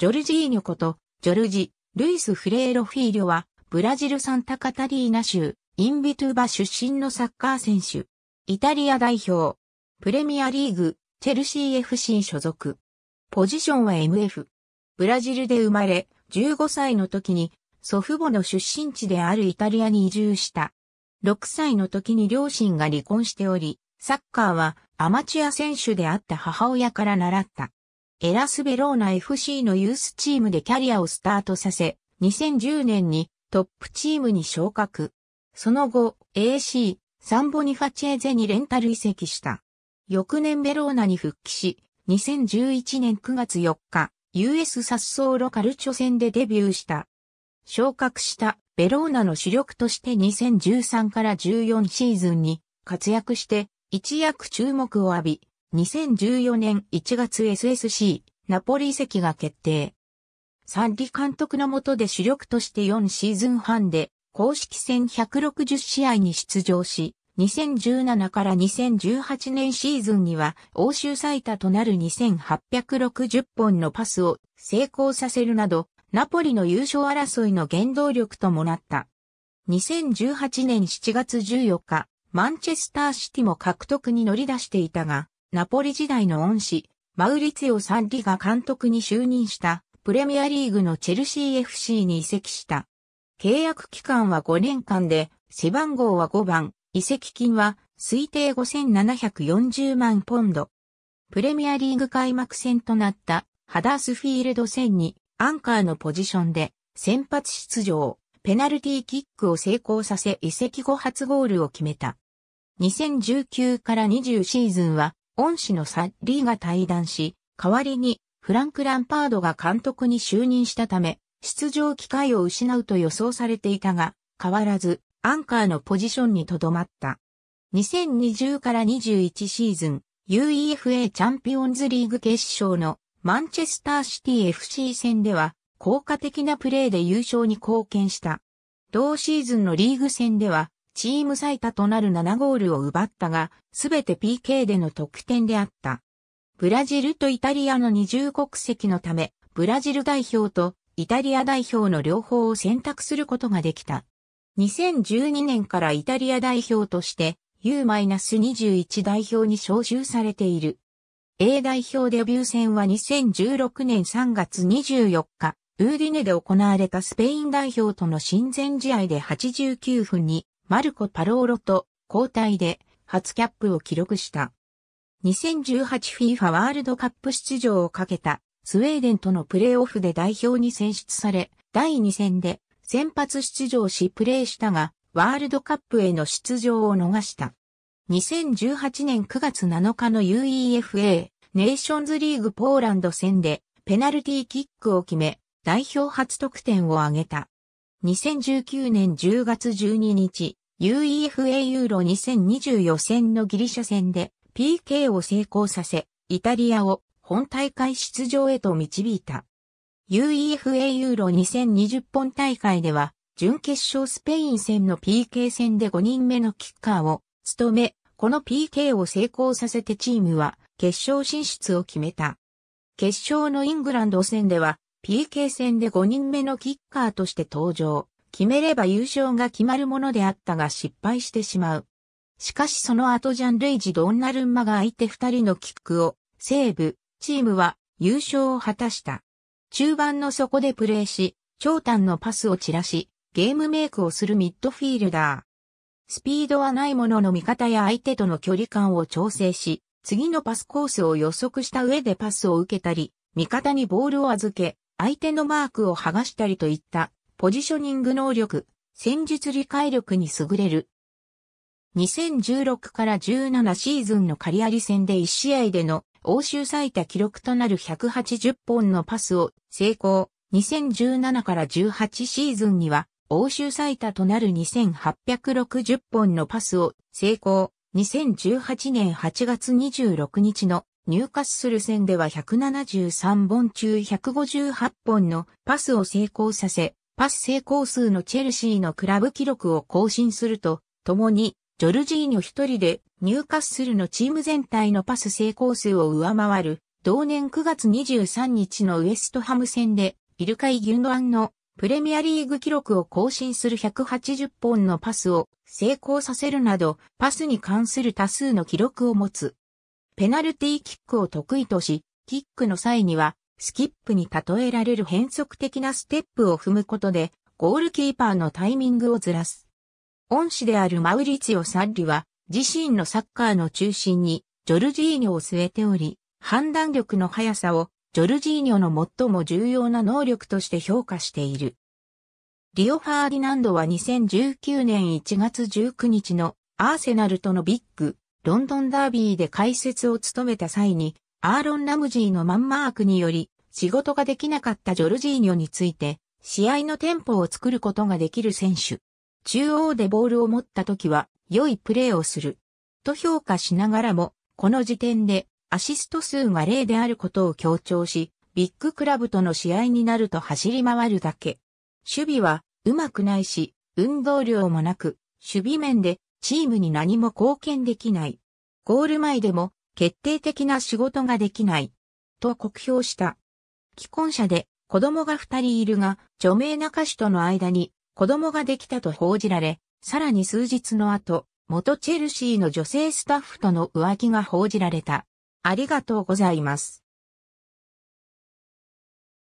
ジョルジーニョこと、ジョルジ、ルイス・フレーロ・フィーリョは、ブラジルサンタカタリーナ州、インビトゥーバ出身のサッカー選手。イタリア代表。プレミアリーグ、チェルシー FC 所属。ポジションは MF。ブラジルで生まれ、15歳の時に、祖父母の出身地であるイタリアに移住した。6歳の時に両親が離婚しており、サッカーはアマチュア選手であった母親から習った。エラス・ベローナ FC のユースチームでキャリアをスタートさせ、2010年にトップチームに昇格。その後、AC、サンボニファチェーゼにレンタル移籍した。翌年ベローナに復帰し、2011年9月4日、US サッソーロカルチョ戦でデビューした。昇格したベローナの主力として2013から14シーズンに活躍して一躍注目を浴び、2014年1月 SSC ナポリ移籍が決定。サンリ監督の下で主力として4シーズン半で公式戦160試合に出場し、2017から2018年シーズンには欧州最多となる2860本のパスを成功させるなど、ナポリの優勝争いの原動力ともなった。2018年7月14日、マンチェスターシティも獲得に乗り出していたが、ナポリ時代の恩師、マウリツィオ・サンリが監督に就任したプレミアリーグのチェルシー FC に移籍した。契約期間は5年間で、背番号は5番、移籍金は推定5740万ポンド。プレミアリーグ開幕戦となったハダースフィールド戦にアンカーのポジションで先発出場、ペナルティーキックを成功させ移籍後初ゴールを決めた。2019から20シーズンは恩師のサッリーが退団し、代わりにフランク・ランパードが監督に就任したため、出場機会を失うと予想されていたが、変わらずアンカーのポジションにとどまった。2020から21シーズン、UEFA チャンピオンズリーグ決勝のマンチェスターシティ FC 戦では効果的なプレーで優勝に貢献した。同シーズンのリーグ戦ではチーム最多となる7ゴールを奪ったが、すべて PK での得点であった。ブラジルとイタリアの二重国籍のため、ブラジル代表とイタリア代表の両方を選択することができた。2012年からイタリア代表として U-21 代表に招集されている。A 代表デビュー戦は2016年3月24日、ウーディネで行われたスペイン代表との親善試合で89分にマルコ・パローロと交代で初キャップを記録した。2018FIFA ワールドカップ出場をかけたスウェーデンとのプレーオフで代表に選出され、第2戦で先発出場しプレーしたが、ワールドカップへの出場を逃した。2018年9月7日の UEFA ネーションズリーグポーランド戦でペナルティーキックを決め、代表初得点を挙げた。2019年10月12日、UEFA ユーロ2020予選のギリシャ戦で PK を成功させ、イタリアを本大会出場へと導いた。UEFA ユーロ2020本大会では、準決勝スペイン戦の PK 戦で5人目のキッカーを務め、この PK を成功させてチームは決勝進出を決めた。決勝のイングランド戦では、PK 戦で5人目のキッカーとして登場。決めれば優勝が決まるものであったが失敗してしまう。しかしその後ジャン・ルイジ・ドンナルンマが相手二人のキックを、セーブ、チームは優勝を果たした。中盤の底でプレーし、長短のパスを散らし、ゲームメイクをするミッドフィールダー。スピードはないものの味方や相手との距離感を調整し、次のパスコースを予測した上でパスを受けたり、味方にボールを預け、相手のマークを剥がしたりといったポジショニング能力、戦術理解力に優れる。2016から17シーズンのカリアリ戦で1試合での欧州最多記録となる180本のパスを成功。2017から18シーズンには欧州最多となる2860本のパスを成功。2018年8月26日の入荷する戦では173本中158本のパスを成功させ、パス成功数のチェルシーのクラブ記録を更新すると、共に、ジョルジーニョ一人で、ニューカッスルのチーム全体のパス成功数を上回る、同年9月23日のウエストハム戦で、イルカイ・ギュンドアンのプレミアリーグ記録を更新する180本のパスを成功させるなど、パスに関する多数の記録を持つ。ペナルティーキックを得意とし、キックの際にはスキップに例えられる変則的なステップを踏むことで、ゴールキーパーのタイミングをずらす。恩師であるマウリツィオ・サッリは、自身のサッカーの中心に、ジョルジーニョを据えており、判断力の速さを、ジョルジーニョの最も重要な能力として評価している。リオ・ファーディナンドは2019年1月19日のアーセナルとのビッグ、ロンドンダービーで解説を務めた際に、アーロン・ラムジーのマンマークにより仕事ができなかったジョルジーニョについて試合のテンポを作ることができる選手。中央でボールを持った時は良いプレーをする。と評価しながらも、この時点でアシスト数が0であることを強調し、ビッグクラブとの試合になると走り回るだけ。守備はうまくないし、運動量もなく、守備面でチームに何も貢献できない。ゴール前でも決定的な仕事ができない、と酷評した。既婚者で子供が二人いるが、著名な歌手との間に子供ができたと報じられ、さらに数日の後、元チェルシーの女性スタッフとの浮気が報じられた。ありがとうございます。